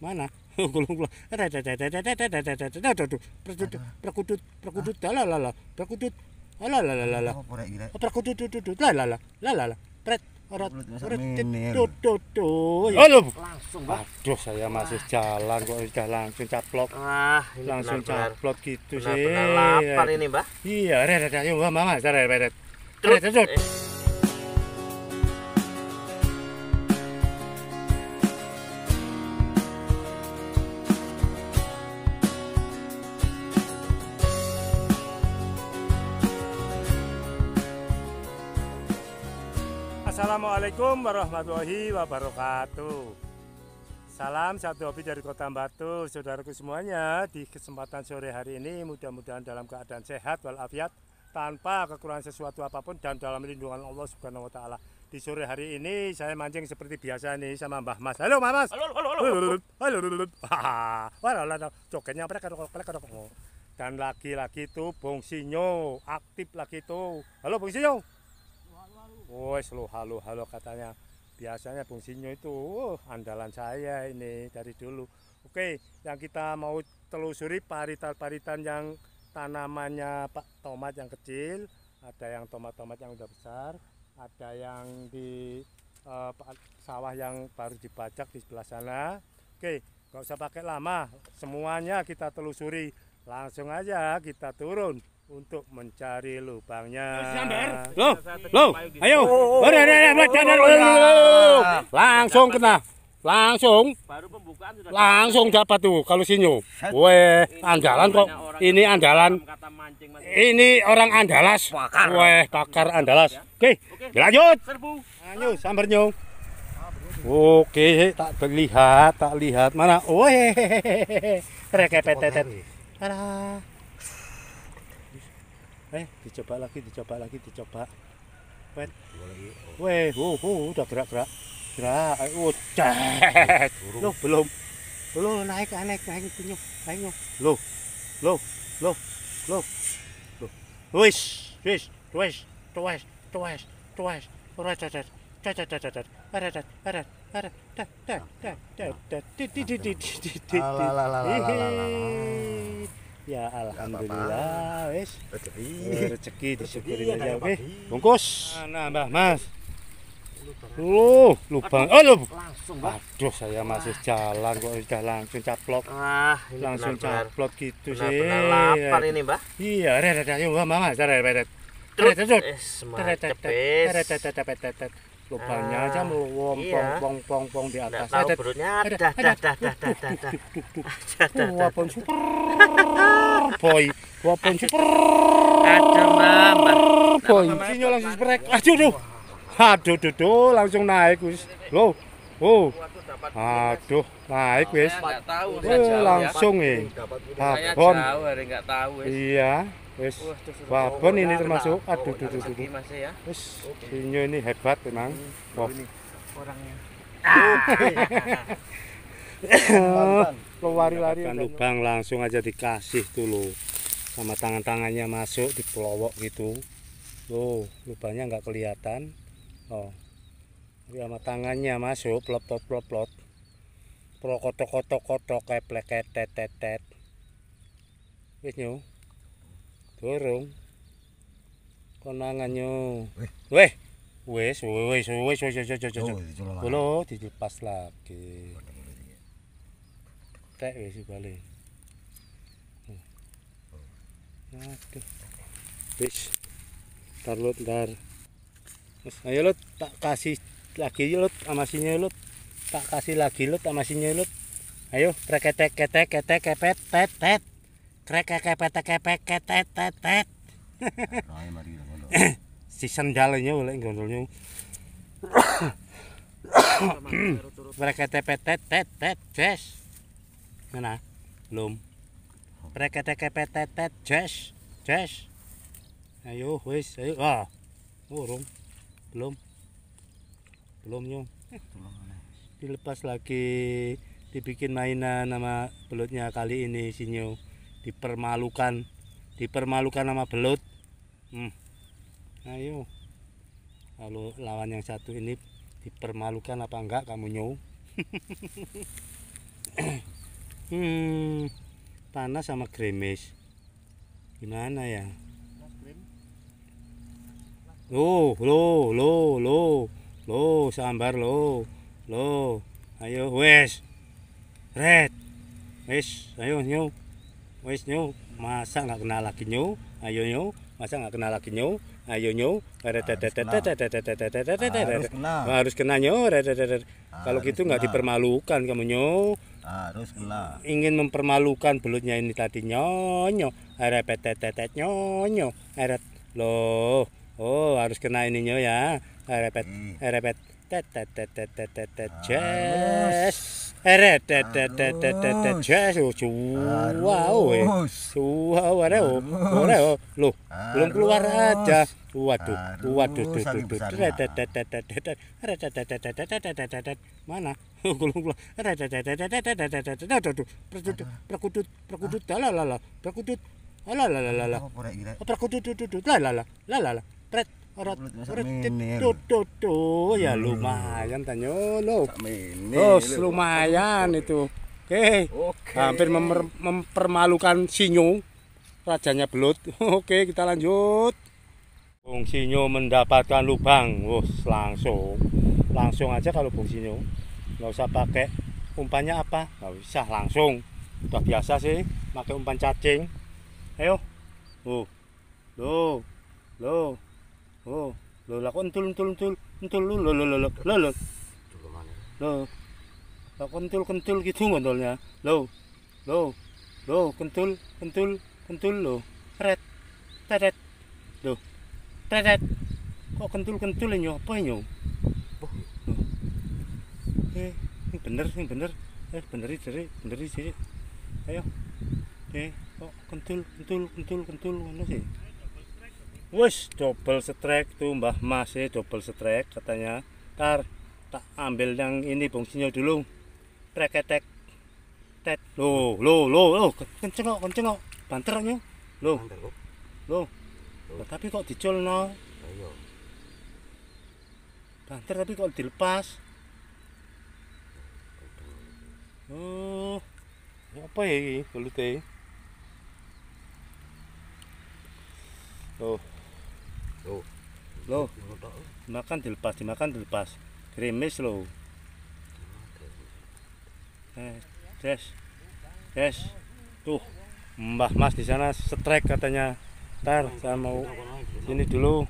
mana gulung-gulung prakudut prakudut prakudut lalala prakudut lalala prakudut lalala lalala pret Orot, orot, langsung, Aduh, saya masih jalan kok sudah langsung caplok. Ah, langsung caplok gitu sih. Lapar ini, Mbak. Iya, reret, ayo, Mbak, Mas, reret, reret. Reret, reret. Assalamualaikum warahmatullahi wabarakatuh Salam satu hobi dari kota Batu Saudaraku semuanya di kesempatan sore hari ini Mudah-mudahan dalam keadaan sehat walafiat Tanpa kekurangan sesuatu apapun Dan dalam lindungan Allah subhanahu wa ta'ala Di sore hari ini saya mancing seperti biasa nih Sama Mbah Mas Halo Mbah Mas Halo halo halo Halo halo halo Dan lagi-lagi tuh Bung Sinyo Aktif lagi tuh Halo Bung Sinyo Wes lo halo halo katanya. Biasanya fungsinya itu uh, andalan saya ini dari dulu. Oke, yang kita mau telusuri paritan-paritan yang tanamannya Pak tomat yang kecil, ada yang tomat-tomat yang udah besar, ada yang di uh, sawah yang baru dibajak di sebelah sana. Oke, nggak usah pakai lama, semuanya kita telusuri. Langsung aja kita turun untuk mencari lubangnya. Lo, lo, ayo, langsung kena, langsung, langsung dapat tuh kalau senyum. Weh, andalan kok. Ini andalan. Ini orang andalas. Weh, pakar andalas. Ya. Oke, lanjut. ayo, sambar nyong. Oke, tak terlihat, tak lihat mana. Weh, rekepetetet. Alah eh dicoba lagi dicoba lagi dicoba wet iya. oh. weh hu oh, hu oh, udah gerak gerak gerak udah oh, lo belum lo ah, naik naik naik punya naik lo lo lo lo lo wis wis wis wis wis wis wis wis Alalalalalalalala. Ya alhamdulillah wis rezeki eh, disyukuri aja iya, ya, oke. Bungkus. Nah, Mbah Mas. Loh, lubang. Oh, lubang. Langsung, Mbah. Aduh, saya masih ah. jalan kok sudah langsung caplok. Ah, langsung caplok gitu sih. Benar lapar ini, Mbah. Iya, ada ada ayo Mbah Mas, eh, ada ada. Lubangnya aja ah, meluwom iya. pong pong pong pong di atas. Ada perutnya ada ada ada ada ada. Ada ada. ada ada boy. Dua poin super. Boy. Sinyal langsung sprek. Aduh, aduh. Aduh, aduh, aduh, langsung naik wis. lo Oh. Aduh, naik wis. Tahu eh, ya. langsung e. Babon. Iya, wis. Babon ini termasuk aduh aduh ya. aduh. Wis, Sinyo ini hebat memang. Orangnya. Ah lewari lari kan lubang langsung aja dikasih dulu sama tangan-tangannya masuk di pelowok gitu lo lubangnya nggak kelihatan oh jadi sama tangannya masuk plot plot plot pro kotok kotok kotok keplek ketet tetet wis nyu turung konangannya weh wes wes wes wes wes wis wis wis wis wis wis wis ya sih bali. Hmm. Aduh. bis Ntar lut ntar. ayo lut tak kasih lagi lut si nyelut Tak kasih lagi lut si nyelut Ayo kreketek ketek ketek kepet tet tet. Krek kepet kepet ketet tet tet. si sendalnya oleh gondolnya. tepet tet tet tet tes. Mana? Belum. Preketekepetetet jes. Jes. Ayo wis, ayo. Ah. Urung. Belum. Belum nyung. Dilepas lagi dibikin mainan nama belutnya kali ini sinyo dipermalukan dipermalukan nama belut hmm. ayo lalu lawan yang satu ini dipermalukan apa enggak kamu nyou Hmm, panas sama krimis. Gimana ya? Lo, lo, lo, lo, lo, sambar lo, lo, ayo wes, red, wes, ayo nyu, wes nyu, masa nggak kenal lagi nyu, ayo nyu, masa nggak kenal lagi nyu, ayo nyu, harus kenal nyu, kalau gitu nggak dipermalukan kamu nyu, Haruslah. Ah, Ingin mempermalukan belutnya ini tadi nyonyo, eret tetet nyonyo, eret loh. Oh, harus kena ininya ya. eret erepet tetet tetet tetet tetet Eret tetet tetet tetet jazz. Wow, wow, wow, wow, loh, ah, belum keluar aja. Waduh, waduh, waduh, waduh, gulung waduh, waduh, waduh, waduh, ya lumayan tanyo lo. Terus lumayan itu. Oke, hampir mempermalukan sinyo rajanya belut. Oke, kita lanjut. Bung mendapatkan lubang, wah langsung, langsung aja kalau Bung Sinyo, nggak usah pakai umpannya apa, nggak usah langsung, udah biasa sih, pakai umpan cacing, ayo, lo, lo, lo, oh, lo lo, entul entul entul entul lo lo lo lo lo lo lo, lo, lo kentul gitu ngontolnya lo, lo, lo kentul kentul kentul lo, red, teret, lo. Tetet. Kok kentul-kentul ini apa ini? Boh. Eh, ini bener, ini bener. Eh, bener iki bener iki. Ayo. Eh, kok kentul, kentul, kentul, kentul mana sih. Wes double strike tuh Mbah Mas eh double strike katanya. Tar tak ambil yang ini bungsinya dulu. Treketek. Tet. Lo, lo, lo, lo, kenceng kencengok, kencengok. Banternya. Lo. Lo. Loh, tapi kok no? no? Banter tapi kok dilepas? Oh. Uh, apa ya iki teh? Loh. Loh. Loh. Makan dilepas, dimakan dilepas. krimis loh. Eh, Des. Des. Tuh. Mbah Mas di sana strike katanya ntar saya mau ini dulu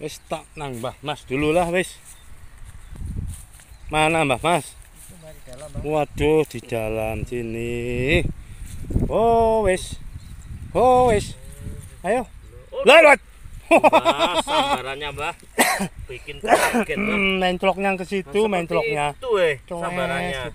wis tak nang mas dulu lah wis mana mbah mas waduh di dalam sini oh wis oh wis ayo lewat sabarannya, mbah bikin kaget hmm, mentloknya ke situ mentloknya itu eh Sabarannya.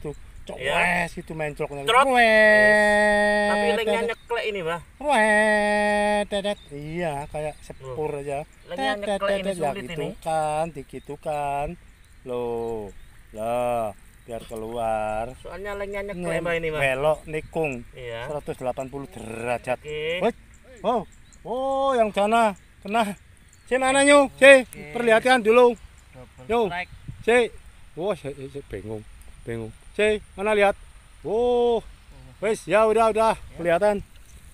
cok ya. itu main cok nanti yes. tapi linknya nyeklek ini bah wes dedet iya kayak sepur aja linknya nyeklek ini ya, sulit gitu ini kan dikitu kan lo lah ya, biar keluar soalnya linknya nyeklek bah ini bah belok nikung iya. 180 derajat okay. wow oh yang sana kena si mana nyu si perlihatkan dulu Double yo si wah wow, saya bingung bingung C, mana lihat? Oh, wes ya udah udah ya. kelihatan.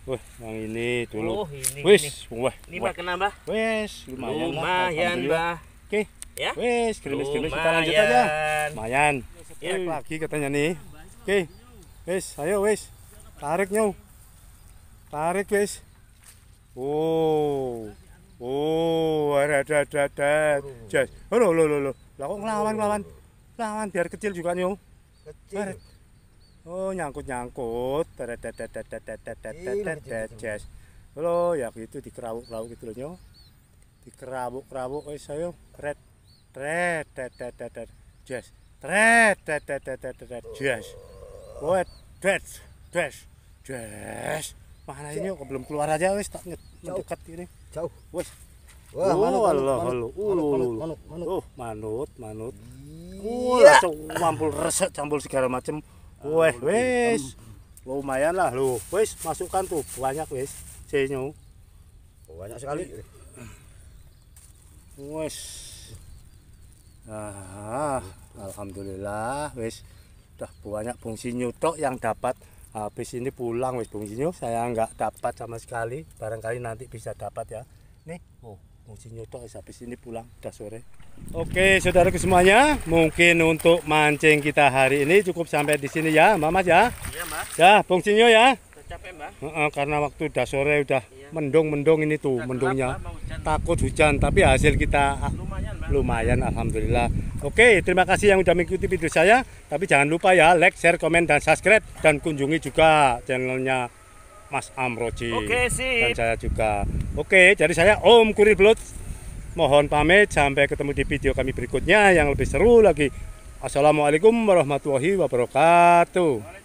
Wah, yang ini dulu. Oh, ini. Wis, wah. Ini Pak kena, Mbah? Wis, lumayan. Lumayan, Mbah. Oke. Ya. wes gerimis-gerimis kita lanjut aja. Lumayan. Ya. lagi katanya nih. Oke. wes ayo wes Tarik nyau. Tarik wes, Oh. Oh, ada ada ada. Jas. Oh, lo lo lo lo. Lah kok ngelawan-ngelawan? Lawan biar kecil juga nyau. Kecil. Oh, nyangkut-nyangkut. Halo, ya itu di kerabuk-kerabuk gitu loh, Di kerabuk-kerabuk, oi sayo, red. Red, red, red, jazz. Red, red, red, red, red, red, jazz. Oh, jazz, jazz, jazz. Mana ini kok belum keluar aja, wes tak ini. Jauh, wes. Wah, oh, manut, manut, manut, manut, manut, Wah, yeah. langsung resek campur segala macem. Wes, wes. Lumayan lah lo. Wes, masukkan tuh banyak wes. cenyu. Banyak sekali. Wes. Ah, alhamdulillah wes. Dah banyak Bung nyutok tok yang dapat habis ini pulang wes Bung saya nggak dapat sama sekali barangkali nanti bisa dapat ya nih oh Bung Sinyo tok habis ini pulang udah sore Oke, saudaraku semuanya, mungkin untuk mancing kita hari ini cukup sampai di sini ya, Mbak Mas ya. Iya, Mas. Ya, fungsinya ya. capek, Mbak. karena waktu udah sore udah iya. mendung-mendung iya. ini tuh udah mendungnya. hujan. Takut hujan, tapi hasil kita lumayan, Mbak. lumayan alhamdulillah. Oke, terima kasih yang udah mengikuti video saya, tapi jangan lupa ya like, share, komen dan subscribe dan kunjungi juga channelnya Mas Amroji. Oke, sih. Dan saya juga. Oke, jadi saya Om Kuri Blood Mohon pamit, sampai ketemu di video kami berikutnya yang lebih seru lagi. Assalamualaikum warahmatullahi wabarakatuh.